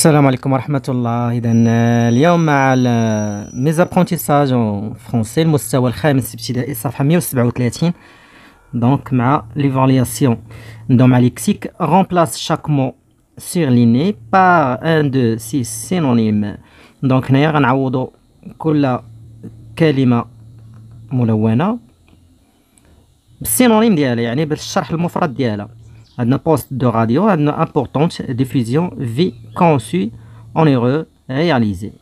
السلام عليكم ورحمة الله إذا اليوم مع ميز ابرونتيساج فرونسي المستوى الخامس ابتدائي صفحة 137 دونك مع لي فالياسيون نبداو مع ليكسيك رومبلاس شاك مو ليني بار ان دو سي سينونيم دونك هنايا غنعوضو كل كلمة ملونة بالسينونيم ديالها يعني بالشرح المفرد ديالها à un poste de radio à une importante diffusion vie conçue en heureux réalisée.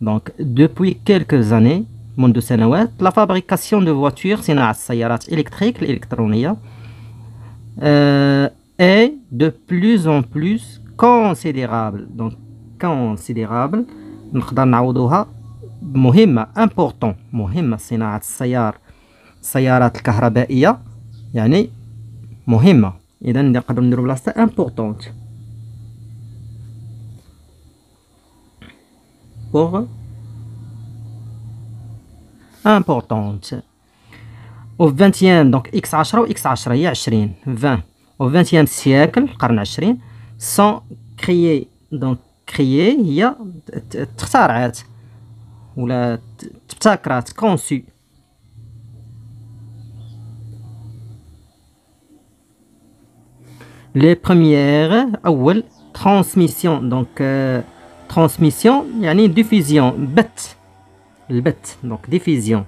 Donc, depuis quelques années, monde de la fabrication de voitures, c'est électriques, l'électronique, euh, est de plus en plus considérable. Donc, considérable, important, مهمة امبورتون مهمة صناعة les سيارات الكهربائية يعني مهمة اذا نقدر نديرو بلاصتها امبورطونت بوغ امبورطونت و فانتيام دونك اكس عشرة و اكس عشرة هي عشرين فان و فانتيام سياكل قرن عشرين سون كخيي دونك كخيي هي تختارعات ولا تبتكرات كونسي Les premières, أول transmission donc euh, transmission يعني diffusion le bête, donc diffusion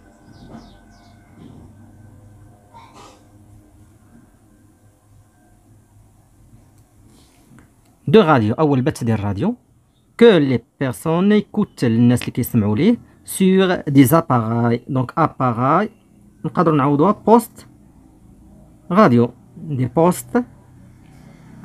de radio أول de ديال radio, que les personnes écoutent les اللي كيسمعوا sur des appareils donc appareils نقدروا audio, poste, radio des postes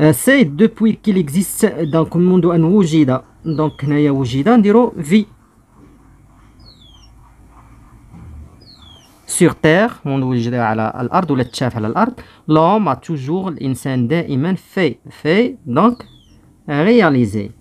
Euh, c'est depuis qu'il existe dans le monde un wujida. Donc, naya wujida, on dirait vie. Sur terre, monde wujida sur l'ard ou la tchaf à l'homme a toujours l'insane d'aïman fait, fait, donc réalisé.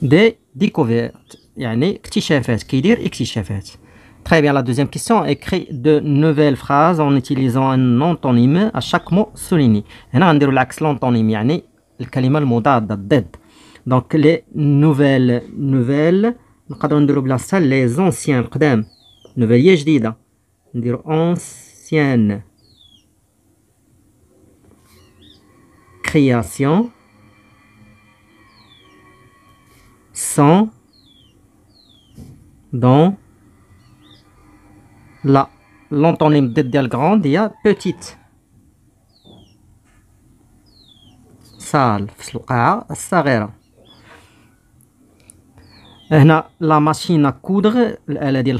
Des découvertes, il y a des découvertes. Très bien, la deuxième question, écris de nouvelles phrases en utilisant un antonyme à chaque mot souligné. On va l'axe l'antonyme, يعني le المضادة Donc les nouvelles nouvelles, On va ça les anciens Nouvelles نوفيلية On ancienne. Création. Sans. Dans là, l'antonyme de del grande, il y a petite. Sal, ah, la machine à coudre, elle a dit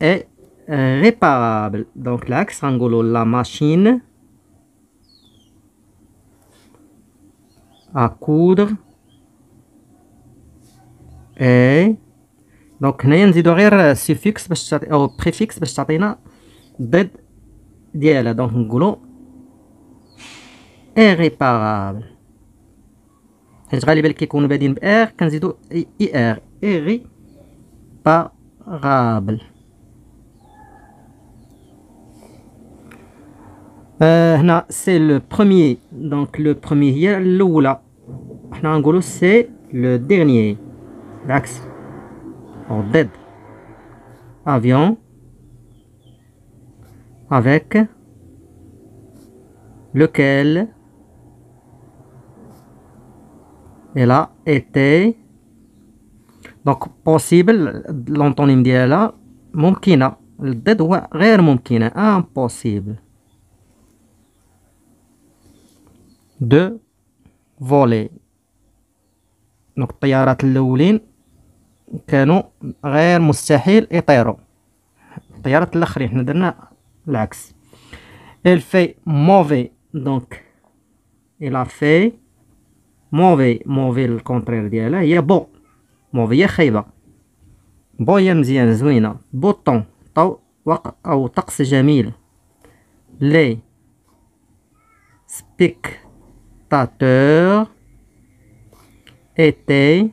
est euh, réparable. Donc là, angolo la machine à coudre est donc هنايا نزيدو غير سيفيكس باش تعطي بريفيكس باش تعطينا ضد ديالها دونك نقولو irréparable غالبا كيكونوا بادين ب كنزيدو اي irréparable c'est le premier. Donc, le premier, il allons C'est le dernier dead. Avion avec lequel elle a été donc possible l'antonyme ديالها le dead هو غير impossible de voler donc le الاولين كانوا غير مستحيل يطيروا طيارة الاخرين حنا درنا العكس il fait mauvais donc il a fait mauvais mauvais الكونترير ديالها هي بو mauvais هي خايبه بو هي مزيان زوينه بوطون طو وق او طقس جميل لي سبيكتاتور étaient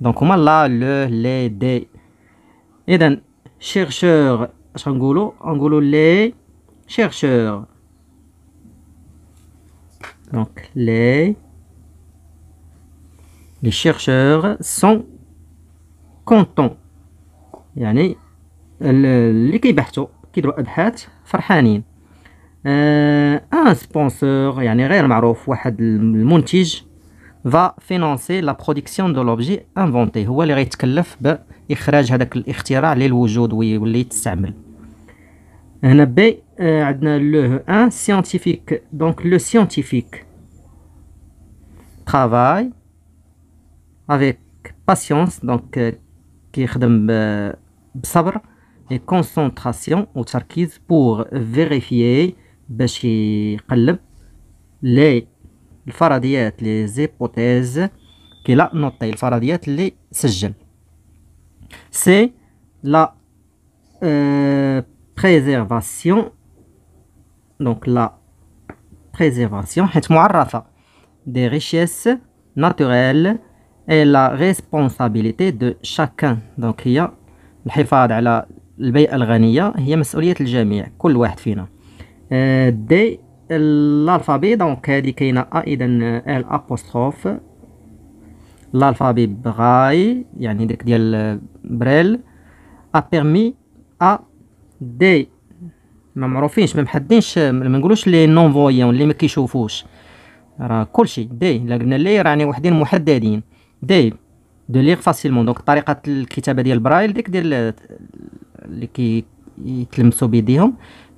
donc on a là le les des et des chercheurs angolos angololais chercheurs donc les les chercheurs sont contents, y'a ni les qui bateau qui doit abhate, frappant euh, un sponsor y'a ni très malheureux, un va financer la production de l'objet inventé هو اللي غيتكلف هذاك scientifique donc le scientifique travaille avec patience donc كيخدم euh, بصبر et concentration au pour vérifier les الفرضيات لي زيبوتيز كي لا نوتي الفرضيات اللي سجل سي لا بريزيرفاسيون دونك لا بريزيرفاسيون حيت معرفه دي ريشيس ناتوريل اي لا ريسبونسابيلتي دو شاكان دونك هي الحفاظ على البيئه الغنيه هي مسؤوليه الجميع كل واحد فينا دي الالفابي دونك هذه كاينه ا اذا ال ابوستروف الالفابي بغاي يعني داك ديال بريل ا بيرمي ا دي ما معروفينش ما محدينش ما نقولوش لي نون فويون اللي ما كيشوفوش راه كلشي دي لا قلنا لي راني وحدين محددين دي دو ليغ فاسيلمون دونك طريقه الكتابه ديال برايل ديك ديال اللي كي يتلمسوا بيديهم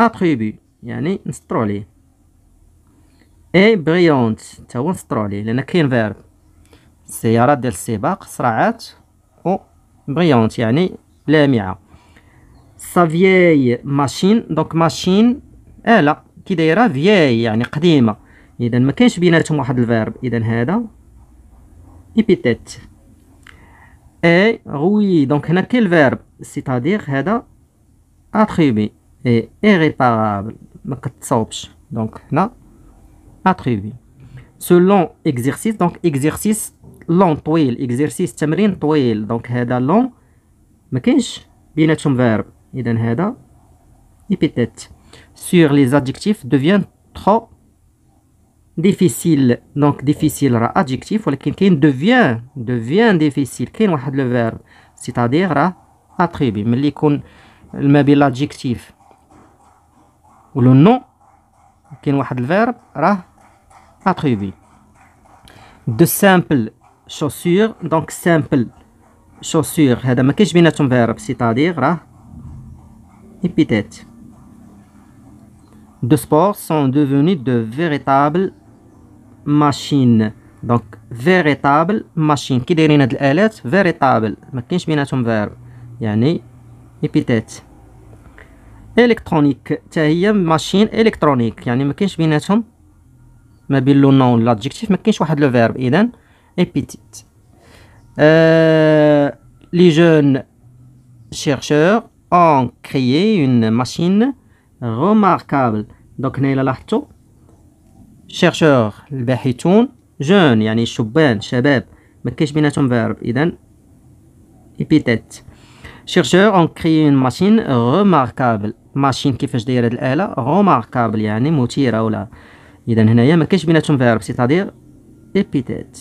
اتريبي يعني نسطرو عليه اي بريونت تا هو نسطرو عليه لان كاين فيرب السيارات ديال السباق سرعات و بريونت يعني لامعه سافيي ماشين دونك ماشين الا آه كي دايره فيي يعني قديمه اذا ما كاينش بيناتهم واحد الفيرب اذا هذا ايبيتيت اي غوي دونك هنا كاين الفيرب سيتادير هذا اتريبي et irréparable. Donc, là, attribué. Selon l'exercice. exercice, donc exercice long, toile exercice تمرين طويل. Donc, هذا long ما c'est un verbe. est هذا épithète. Sur les adjectifs devient trop difficile. Donc, difficile راه adjectif ولكن كاين devient devient difficile. كاين واحد le verbe. C'est-à-dire راه mais ملي يكون l'adjectif ou le nom, qui est a le verbe, est attribué. De simples chaussures, donc simples chaussures. Je un verbe, c'est-à-dire l'épithète. deux sports sont devenus de véritables machines. Donc, véritables machines. Qui est l'élève? Véritable. Je ce qui un verbe. Il y a épithètes. الكترونيك حتى هي ماشين الكترونيك يعني ما كاينش بيناتهم ما بين لو نون لادجكتيف ما كاينش واحد لو فيرب اذا ايبيتيت ا لي جون شيرشور اون كريي اون ماشين روماركابل دونك هنا الا لاحظتوا شيرشور الباحثون جون يعني شبان شباب ما كاينش بيناتهم فيرب اذا ايبيتيت شيرشور اون كريي اون ماشين روماركابل ماشين كيفاش دايره هاد الاله غوماركابل يعني مثيره ولا اذا هنايا ما كاينش بيناتهم فيرب سيتادير ابيتيت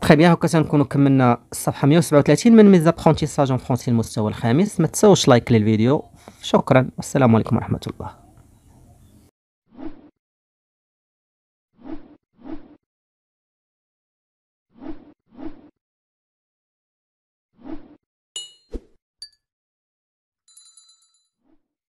تري بيان هكا تنكونو كملنا الصفحه 137 من ميزا برونتيساج اون فرونسي المستوى الخامس ما تنساوش لايك للفيديو شكرا والسلام عليكم ورحمه الله